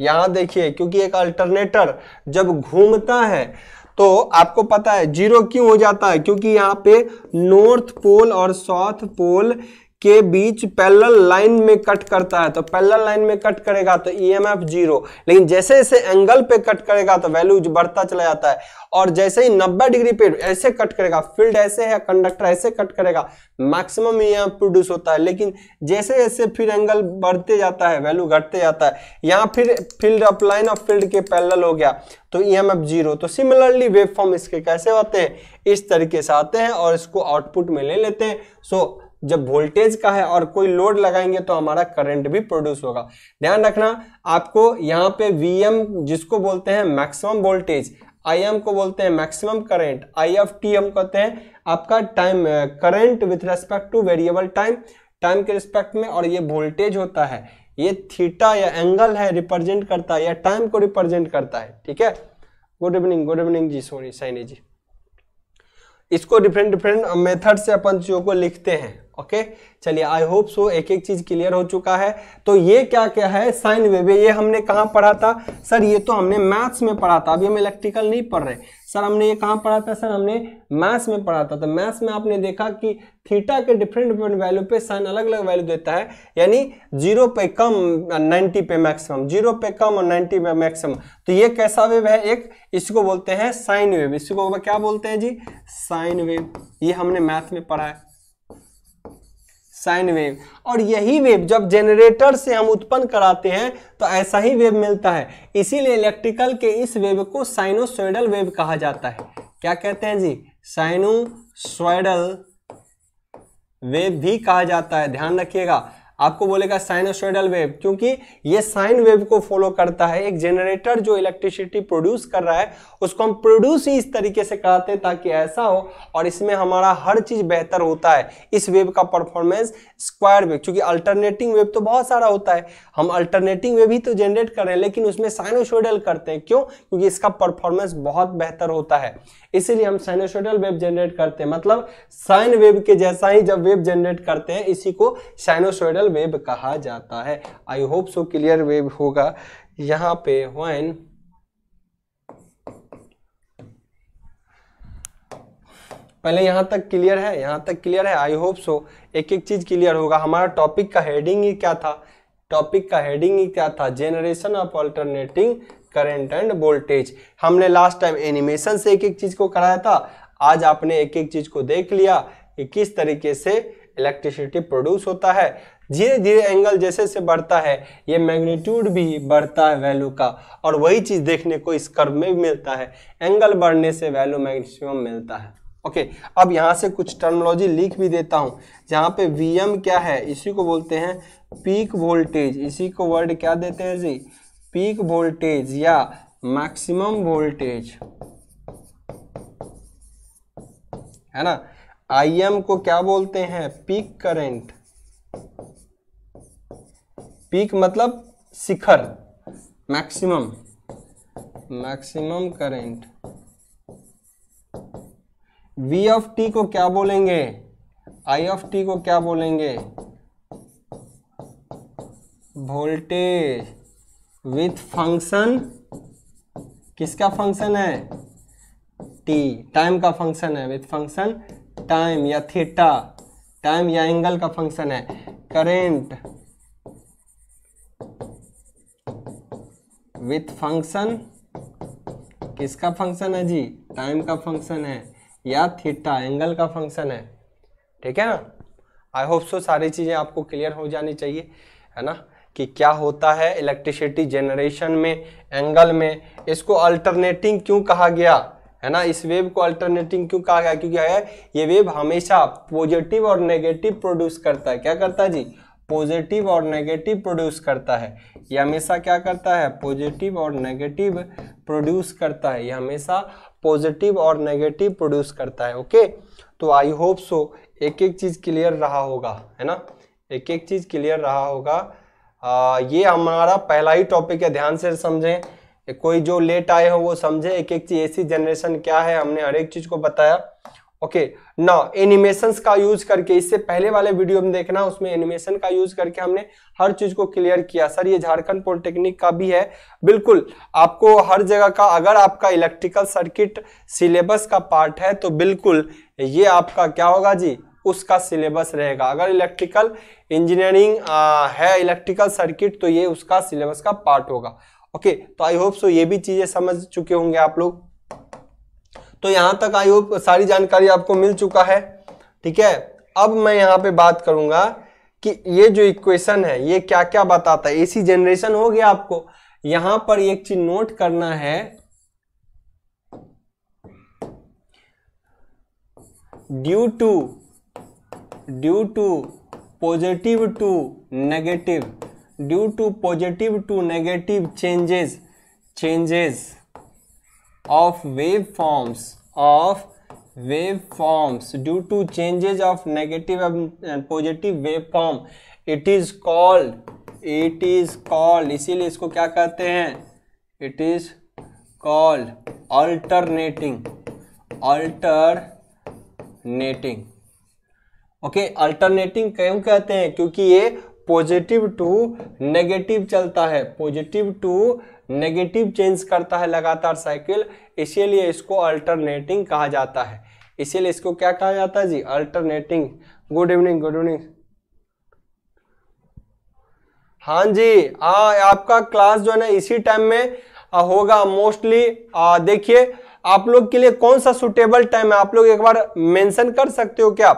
यहाँ देखिए क्योंकि एक अल्टरनेटर जब घूमता है तो आपको पता है जीरो क्यों हो जाता है क्योंकि यहाँ पे नॉर्थ पोल और साउथ पोल के बीच पैरेलल लाइन में कट करता है तो पैरेलल लाइन में कट करेगा तो ईएमएफ e जीरो लेकिन जैसे जैसे एंगल पे कट करेगा तो वैल्यू बढ़ता चला जाता है और जैसे ही 90 डिग्री पे ऐसे कट करेगा फील्ड ऐसे है कंडक्टर ऐसे कट करेगा मैक्सिमम ईएमएफ e प्रोड्यूस होता है लेकिन जैसे जैसे फिर एंगल बढ़ते जाता है वैल्यू घटते जाता है यहाँ फिर field of line of field के पैलल हो गया तो ई एम एफ जीरो तो सिमिलरली वेव फॉर्म इसके कैसे होते हैं इस तरीके से आते हैं और इसको आउटपुट में ले लेते हैं सो so, जब वोल्टेज का है और कोई लोड लगाएंगे तो हमारा करंट भी प्रोड्यूस होगा ध्यान रखना आपको यहाँ पे वी जिसको बोलते हैं मैक्सिमम वोल्टेज आई को बोलते हैं maximum current I F T हम कहते हैं आपका time current with respect to variable time time के रिस्पेक्ट में और ये वोल्टेज होता है ये थीटा या एंगल है रिप्रेजेंट करता है या टाइम को रिप्रेजेंट करता है ठीक है गुड इवनिंग गुड इवनिंग जी सोनी साइनी जी इसको डिफरेंट डिफरेंट मेथड से अपन चीज़ों को लिखते हैं ओके चलिए आई होप सो एक एक चीज क्लियर हो चुका है तो ये क्या क्या है साइन वेव ये हमने कहाँ पढ़ा था सर ये तो हमने मैथ्स में पढ़ा था अभी हम इलेक्ट्रिकल नहीं पढ़ रहे सर हमने ये कहाँ पढ़ा था सर हमने मैथ्स में पढ़ा था तो मैथ्स में आपने देखा कि थीटा के डिफरेंट डिफरेंट वैल्यू पे साइन अलग अलग वैल्यू देता है यानी जीरो पे कम नाइन्टी पे मैक्सिमम जीरो पे कम और नाइन्टी पे मैक्सिमम तो ये कैसा वेव है एक इसको बोलते हैं साइन वेव इसको क्या बोलते हैं जी साइन वेव ये हमने मैथ में पढ़ा है साइन वेव और यही वेव जब जनरेटर से हम उत्पन्न कराते हैं तो ऐसा ही वेव मिलता है इसीलिए इलेक्ट्रिकल के इस वेव को साइनोसोइडल वेव कहा जाता है क्या कहते हैं जी साइनोसोइडल वेव भी कहा जाता है ध्यान रखिएगा आपको बोलेगा साइनोसोइडल वेव क्योंकि ये साइन वेव को फॉलो करता है एक जनरेटर जो इलेक्ट्रिसिटी प्रोड्यूस कर रहा है उसको हम प्रोड्यूस ही इस तरीके से कराते हैं ताकि ऐसा हो और इसमें हमारा हर चीज बेहतर होता है इस वेव का परफॉर्मेंस स्क्वायर वेव क्योंकि अल्टरनेटिंग वेव तो बहुत सारा होता है हम अल्टरनेटिंग वेव ही तो जनरेट कर रहे हैं लेकिन उसमें साइनोसोडल करते हैं क्यों क्योंकि इसका परफॉर्मेंस बहुत बेहतर होता है इसीलिए हम साइनोसोडल वेव जनरेट करते हैं मतलब साइन वेव के जैसा ही जब वेव जनरेट करते हैं इसी को साइनोसोडल वेव कहा जाता है I hope so clear wave होगा यहाँ पे वन पहले यहां तक क्लियर है यहां तक क्लियर है आई होप सो एक एक चीज क्लियर होगा हमारा टॉपिक का हेडिंग ही क्या था टॉपिक का हेडिंग ही क्या था generation of alternating current and voltage हमने लास्ट टाइम एनिमेशन से एक एक चीज को कराया था आज आपने एक एक चीज को देख लिया कि किस तरीके से इलेक्ट्रिसिटी प्रोड्यूस होता है धीरे धीरे एंगल जैसे से बढ़ता है ये मैग्नीट्यूड भी बढ़ता है वैल्यू का और वही चीज़ देखने को इस कर्व में भी मिलता है एंगल बढ़ने से वैल्यू मैक्सिमम मिलता है ओके okay, अब यहां से कुछ टर्मोलॉजी लिख भी देता हूं जहां पे वी क्या है इसी को बोलते हैं पीक वोल्टेज इसी को वर्ड क्या देते हैं जी पीक वोल्टेज या मैक्सिमम वोल्टेज है ना आईएम को क्या बोलते हैं पीक करंट पीक मतलब शिखर maximum maximum current V of T को क्या बोलेंगे आई ऑफ टी को क्या बोलेंगे वोल्टेज विथ फंक्शन किसका फंक्शन है टी टाइम का फंक्शन है विथ फंक्शन टाइम या थीटा टाइम या एंगल का फंक्शन है करेंट विथ फंक्शन किसका फंक्शन है जी टाइम का फंक्शन है या थीटा एंगल का फंक्शन है ठीक है ना आई होप सो सारी चीज़ें आपको क्लियर हो जानी चाहिए है ना कि क्या होता है इलेक्ट्रिसिटी जनरेशन में एंगल में इसको अल्टरनेटिंग क्यों कहा गया है ना इस वेव को अल्टरनेटिंग क्यों कहा गया क्योंकि है ये वेव हमेशा पॉजिटिव और नेगेटिव प्रोड्यूस करता है क्या करता है जी पॉजिटिव और नेगेटिव प्रोड्यूस करता है ये हमेशा क्या करता है पॉजिटिव और नेगेटिव प्रोड्यूस करता है ये हमेशा पॉजिटिव और नेगेटिव प्रोड्यूस करता है ओके तो आई होप सो एक एक चीज़ क्लियर रहा होगा है ना एक एक चीज़ क्लियर रहा होगा आ, ये हमारा पहला ही टॉपिक है ध्यान से समझें कोई जो लेट आए हो वो समझे एक एक चीज़ ऐसी जनरेशन क्या है हमने हर एक चीज़ को बताया ओके ना एनिमेशंस का यूज करके इससे पहले वाले वीडियो में देखना उसमें एनिमेशन का यूज करके हमने हर चीज को क्लियर किया सर ये झारखंड पॉलिटेक्निक का भी है बिल्कुल आपको हर जगह का अगर आपका इलेक्ट्रिकल सर्किट सिलेबस का पार्ट है तो बिल्कुल ये आपका क्या होगा जी उसका सिलेबस रहेगा अगर इलेक्ट्रिकल इंजीनियरिंग है इलेक्ट्रिकल सर्किट तो ये उसका सिलेबस का पार्ट होगा ओके तो आई होप सो ये भी चीजें समझ चुके होंगे आप लोग तो यहाँ तक आई होप सारी जानकारी आपको मिल चुका है ठीक है अब मैं यहाँ पे बात करूंगा कि ये जो इक्वेशन है ये क्या क्या बताता है एसी जनरेशन हो गया आपको यहां पर एक चीज नोट करना है due to due to positive to negative due to positive to negative changes changes of waveforms of waveforms due to changes of negative and positive waveform it is called it is called इसीलिए इसको क्या कहते हैं it is called alternating alternating okay alternating क्यों कहते हैं क्योंकि ये पॉजिटिव टू नेगेटिव चलता है पॉजिटिव टू नेगेटिव चेंज करता है लगातार साइकिल इसीलिए इसको अल्टरनेटिंग कहा जाता है इसीलिए इसको क्या कहा जाता है जी alternating good evening good evening हाँ जी आ, आपका क्लास जो है ना इसी टाइम में आ, होगा मोस्टली देखिए आप लोग के लिए कौन सा सुटेबल टाइम है आप लोग एक बार मेंशन कर सकते हो क्या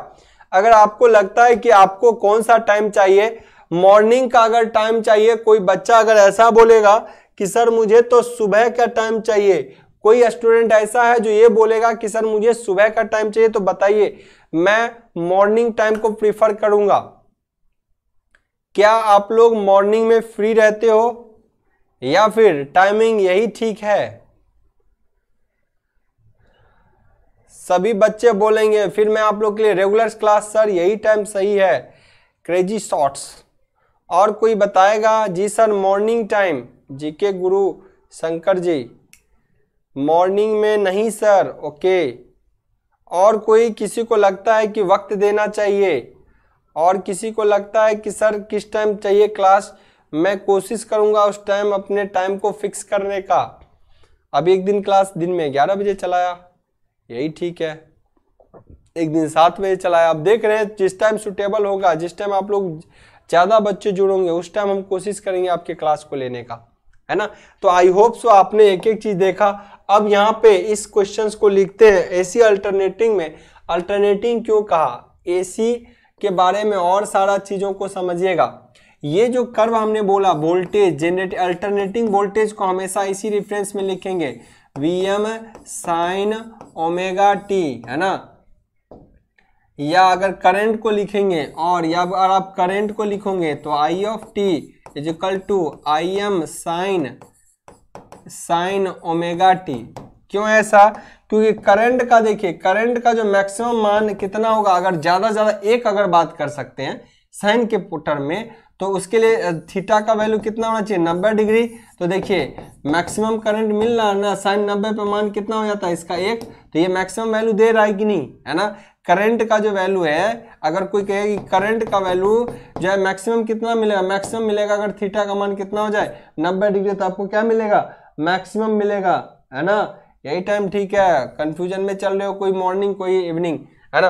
अगर आपको लगता है कि आपको कौन सा टाइम चाहिए मॉर्निंग का अगर टाइम चाहिए कोई बच्चा अगर ऐसा बोलेगा कि सर मुझे तो सुबह का टाइम चाहिए कोई स्टूडेंट ऐसा है जो ये बोलेगा कि सर मुझे सुबह का टाइम चाहिए तो बताइए मैं मॉर्निंग टाइम को प्रीफर करूंगा क्या आप लोग मॉर्निंग में फ्री रहते हो या फिर टाइमिंग यही ठीक है सभी बच्चे बोलेंगे फिर मैं आप लोग के लिए रेगुलर क्लास सर यही टाइम सही है क्रेजी शॉर्ट्स और कोई बताएगा जी sir morning time GK Guru Shankar जी मॉर्निंग में नहीं सर ओके और कोई किसी को लगता है कि वक्त देना चाहिए और किसी को लगता है कि सर किस टाइम चाहिए क्लास मैं कोशिश करूंगा उस टाइम अपने टाइम को फिक्स करने का अब एक दिन क्लास दिन में ग्यारह बजे चलाया यही ठीक है एक दिन सात बजे चलाया आप देख रहे हैं जिस टाइम सुटेबल होगा जिस टाइम आप लोग ज़्यादा बच्चे जुड़ोगे उस टाइम हम कोशिश करेंगे आपके क्लास को लेने का है ना तो आई होप सो आपने एक एक चीज देखा अब यहाँ पे इस क्वेश्चंस को लिखते हैं एसी अल्टरनेटिंग में अल्टरनेटिंग क्यों कहा एसी के बारे में और सारा चीजों को समझिएगा ये जो कर्व हमने बोला वोल्टेज जेनरेट अल्टरनेटिंग वोल्टेज को हमेशा इसी रेफरेंस में लिखेंगे V M sine omega T है ना या अगर करंट को लिखेंगे और या अगर आप करंट को लिखोगे तो I of T is equal to I M sine sine omega T क्यों ऐसा क्योंकि करंट का देखिए करंट का जो मैक्सिमम मान कितना होगा अगर ज़्यादा ज़्यादा एक अगर बात कर सकते हैं साइन के पुटर में तो उसके लिए थीटा का वैल्यू कितना होना चाहिए नब्बे डिग्री तो देखिए मैक्सिमम करंट मिल रहा है ना साइन नब्बे पे मान कितना हो जाता है इसका एक तो ये मैक्सिमम वैल्यू दे रहा है कि नहीं है ना करंट का जो वैल्यू है अगर कोई कहे कि करंट का वैल्यू जो है मैक्सिमम कितना मिलेगा मैक्सिमम मिलेगा अगर थीटा का मान कितना हो जाए 90 डिग्री तो आपको क्या मिलेगा मैक्सिमम मिलेगा है ना यही टाइम ठीक है कंफ्यूजन में चल रहे हो कोई मॉर्निंग कोई इवनिंग है ना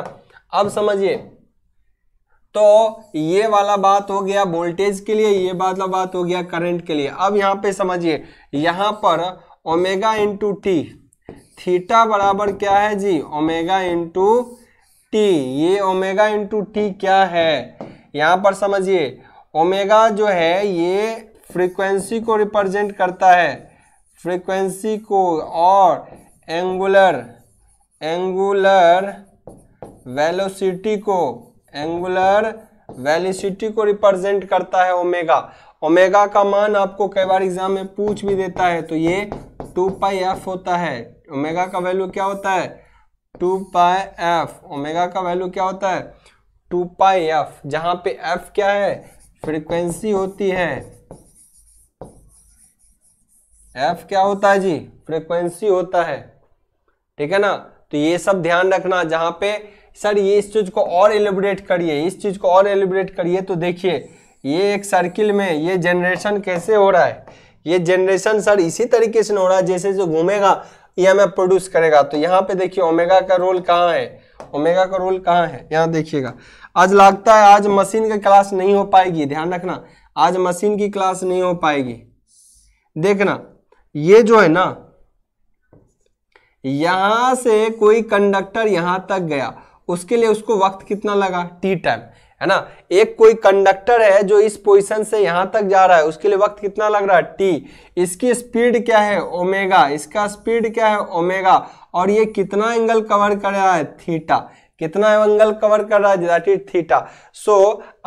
अब समझिए तो ये वाला बात हो गया वोल्टेज के लिए ये वाला बात हो गया करंट के लिए अब यहाँ पे समझिए यहाँ पर ओमेगा इंटू टी थीटा बराबर क्या है जी ओमेगा इंटू टी ये ओमेगा इंटू टी क्या है यहाँ पर समझिए ओमेगा जो है ये फ्रीक्वेंसी को रिप्रेजेंट करता है फ्रीक्वेंसी को और एंगुलर एंगुलर वेलोसिटी को एंगुलर वेलिसिटी को रिप्रेजेंट करता है ओमेगा ओमेगा का मान आपको कई बार एग्जाम में पूछ भी देता है तो ये टू पाई एफ होता है ओमेगा का वैल्यू क्या होता है टू पाई एफ ओमेगा का वैल्यू क्या होता है टू पाई एफ जहां पे एफ क्या है फ्रीक्वेंसी होती है एफ क्या होता है जी फ्रीक्वेंसी होता है ठीक है ना तो ये सब ध्यान रखना जहां पे सर ये इस चीज़ को और एलिब्रेट करिए इस चीज़ को और एलिब्रेट करिए तो देखिए ये एक सर्किल में ये जनरेशन कैसे हो रहा है ये जनरेशन सर इसी तरीके से हो रहा है जैसे जो घूमेगा ईएमएफ प्रोड्यूस करेगा तो यहाँ पे देखिए ओमेगा का रोल कहाँ है ओमेगा का रोल कहाँ है यहाँ देखिएगा आज लगता है आज मशीन की क्लास नहीं हो पाएगी ध्यान रखना आज मशीन की क्लास नहीं हो पाएगी देखना ये जो है ना यहां से कोई कंडक्टर यहां तक गया उसके लिए उसको वक्त कितना लगा टी टाइम है ना एक कोई कंडक्टर है जो इस पोजीशन से यहाँ तक जा रहा है उसके लिए वक्त कितना लग रहा है टी इसकी स्पीड क्या है ओमेगा इसका स्पीड क्या है ओमेगा और ये कितना एंगल कवर कर रहा है थीटा कितना एंगल कवर कर रहा है दैट इज थीटा सो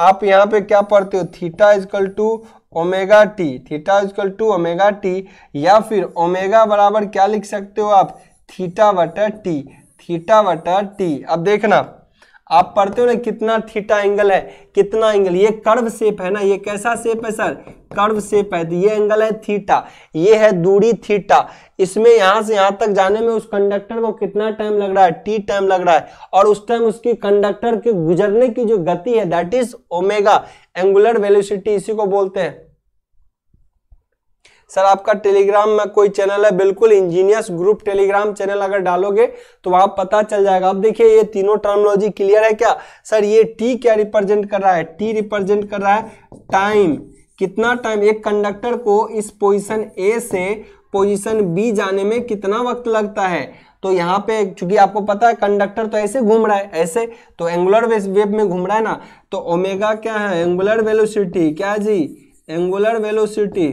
आप यहाँ पे क्या पढ़ते हो theta is equal to omega T theta is equal to omega T या फिर ओमेगा बराबर क्या लिख सकते हो आप थीटा वटा टी थीटा वटा टी अब देखना आप पढ़ते हो ना कितना थीटा एंगल है कितना एंगल ये कर्व सेप है ना ये कैसा सेप है सर कर्व सेप है ये एंगल है थीटा ये है दूरी थीटा इसमें यहाँ से यहाँ तक जाने में उस कंडक्टर को कितना टाइम लग रहा है टी टाइम लग रहा है और उस टाइम उसकी कंडक्टर के गुजरने की जो गति है that is omega angular velocity इसी को बोलते हैं सर आपका टेलीग्राम में कोई चैनल है बिल्कुल इंजीनियर्स ग्रुप टेलीग्राम चैनल अगर डालोगे तो आप पता चल जाएगा अब देखिए ये तीनों टर्मोलॉजी क्लियर है क्या सर ये टी क्या रिप्रेजेंट कर रहा है टी रिप्रेजेंट कर रहा है टाइम कितना टाइम एक कंडक्टर को इस पोजिशन ए से पोजिशन बी जाने में कितना वक्त लगता है तो यहाँ पे चूंकि आपको पता है कंडक्टर तो ऐसे घूम रहा है ऐसे तो एंगुलर वेब में घूम रहा है ना तो ओमेगा क्या है एंगुलर वेलोसिटी क्या है जी एंगुलर वेलोसिटी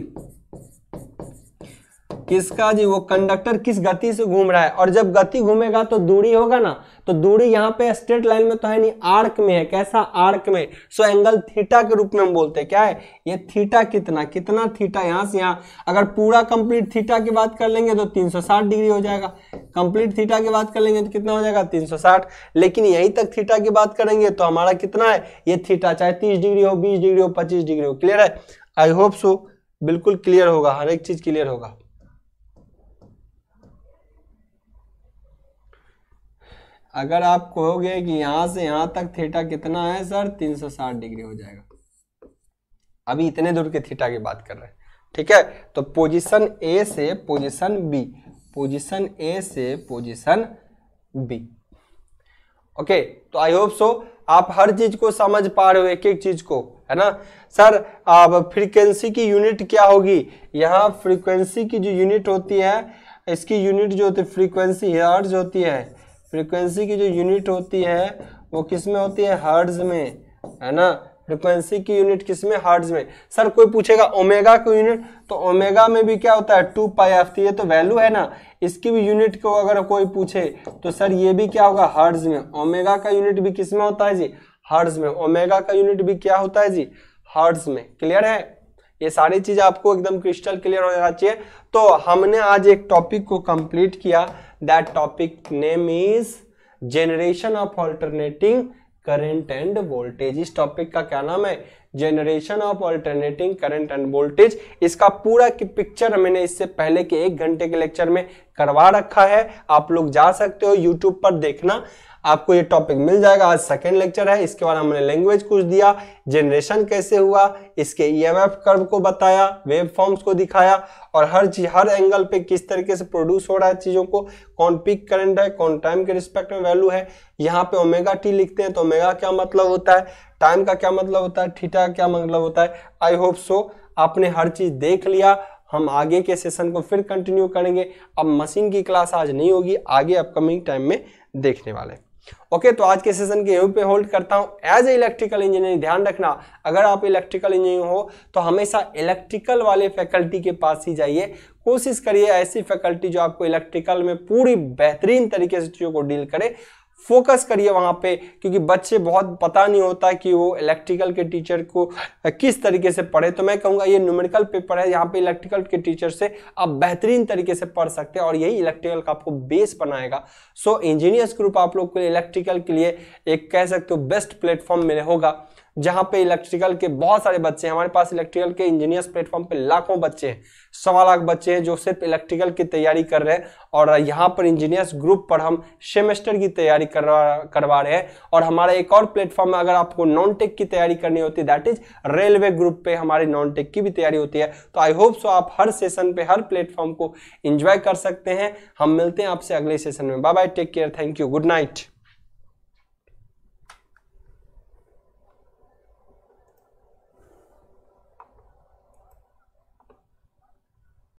किसका जी वो कंडक्टर किस गति से घूम रहा है और जब गति घूमेगा तो दूरी होगा ना तो दूरी यहाँ पे स्ट्रेट लाइन में तो है नहीं आर्क में है कैसा आर्क में सो एंगल थीटा के रूप में हम बोलते हैं क्या है ये थीटा कितना कितना थीटा यहाँ से यहाँ अगर पूरा कंप्लीट थीटा की बात कर लेंगे तो 360 डिग्री हो जाएगा कंप्लीट थीटा की बात कर लेंगे तो कितना हो जाएगा 360 लेकिन यहीं तक थीटा की बात करेंगे तो हमारा कितना है ये थीटा चाहे तीस डिग्री हो बीस डिग्री हो पच्चीस डिग्री हो क्लियर है आई होप सो बिल्कुल क्लियर होगा हर एक चीज क्लियर होगा अगर आप कहोगे कि यहाँ से यहाँ तक थीटा कितना है सर 360 डिग्री हो जाएगा अभी इतने दूर के थीटा की बात कर रहे हैं ठीक है तो पोजीशन ए से पोजीशन बी पोजीशन ए से पोजीशन बी ओके तो आई होप सो आप हर चीज को समझ पा रहे हो एक एक चीज को है ना सर अब फ्रीक्वेंसी की यूनिट क्या होगी यहाँ फ्रीक्वेंसी की जो यूनिट होती है इसकी यूनिट जो होती है फ्रीक्वेंसी हर्ट्ज होती है फ्रिक्वेंसी की जो यूनिट होती है वो किस में होती है हर्ड्स में है ना फ्रिक्वेंसी की यूनिट किस में हर्ड्स में सर कोई पूछेगा ओमेगा की यूनिट तो ओमेगा में भी क्या होता है टू पाई एफ थी ये तो वैल्यू है ना इसकी भी यूनिट को अगर कोई पूछे तो सर ये भी क्या होगा हर्ड्स में ओमेगा का यूनिट भी किस में होता है जी हर्ड्स में ओमेगा का यूनिट भी क्या होता है जी हर्ड्स में क्लियर है ये सारी चीज आपको एकदम क्रिस्टल क्लियर हो जाना चाहिए तो हमने आज एक टॉपिक को कंप्लीट किया that topic name is generation of alternating current and voltage इस टॉपिक का क्या नाम है generation of alternating current and voltage इसका पूरा की पिक्चर मैंने इससे पहले के एक घंटे के लेक्चर में करवा रखा है आप लोग जा सकते हो यूट्यूब पर देखना आपको ये टॉपिक मिल जाएगा आज सेकेंड लेक्चर है इसके बाद हमने लैंग्वेज कुछ दिया जनरेशन कैसे हुआ इसके ईएमएफ कर्व को बताया वेब फॉर्म्स को दिखाया और हर चीज हर एंगल पे किस तरीके से प्रोड्यूस हो रहा है चीज़ों को कौन पिक करंट है कौन टाइम के रिस्पेक्ट में वैल्यू है यहाँ पे ओमेगा टी लिखते हैं तो ओमेगा क्या मतलब होता है टाइम का क्या मतलब होता है का क्या मतलब होता है आई होप सो आपने हर चीज़ देख लिया हम आगे के सेशन को फिर कंटिन्यू करेंगे अब मशीन की क्लास आज नहीं होगी आगे अपकमिंग टाइम में देखने वाले ओके तो आज के सेशन के यहीं पे होल्ड करता हूँ एज ए इलेक्ट्रिकल इंजीनियर ध्यान रखना अगर आप इलेक्ट्रिकल इंजीनियर हो तो हमेशा इलेक्ट्रिकल वाले फैकल्टी के पास ही जाइए कोशिश करिए ऐसी फैकल्टी जो आपको इलेक्ट्रिकल में पूरी बेहतरीन तरीके से चीज़ों को डील करे फोकस करिए वहाँ पे क्योंकि बच्चे बहुत पता नहीं होता कि वो इलेक्ट्रिकल के टीचर को किस तरीके से पढ़े तो मैं कहूँगा ये न्यूमेरिकल पेपर है यहाँ पे इलेक्ट्रिकल के टीचर से आप बेहतरीन तरीके से पढ़ सकते हैं और यही इलेक्ट्रिकल का आपको बेस बनाएगा सो इंजीनियर्स ग्रुप आप लोग को इलेक्ट्रिकल के लिए एक कह सकते हो बेस्ट प्लेटफॉर्म मिले होगा जहां पे इलेक्ट्रिकल के बहुत सारे बच्चे हैं हमारे पास इलेक्ट्रिकल के इंजीनियर्स प्लेटफॉर्म पे लाखों बच्चे हैं सवा लाख बच्चे हैं जो सिर्फ इलेक्ट्रिकल की तैयारी कर रहे हैं और यहाँ पर इंजीनियर्स ग्रुप पर हम सेमेस्टर की तैयारी करवा रहे हैं और हमारा एक और प्लेटफॉर्म में अगर आपको नॉन टेक की तैयारी करनी होती है दैट इज रेलवे ग्रुप पे हमारी नॉन टेक की भी तैयारी होती है तो आई होप सो आप हर सेशन पे हर प्लेटफॉर्म को इंजॉय कर सकते हैं हम मिलते हैं आपसे अगले सेशन में bye bye take care thank you good night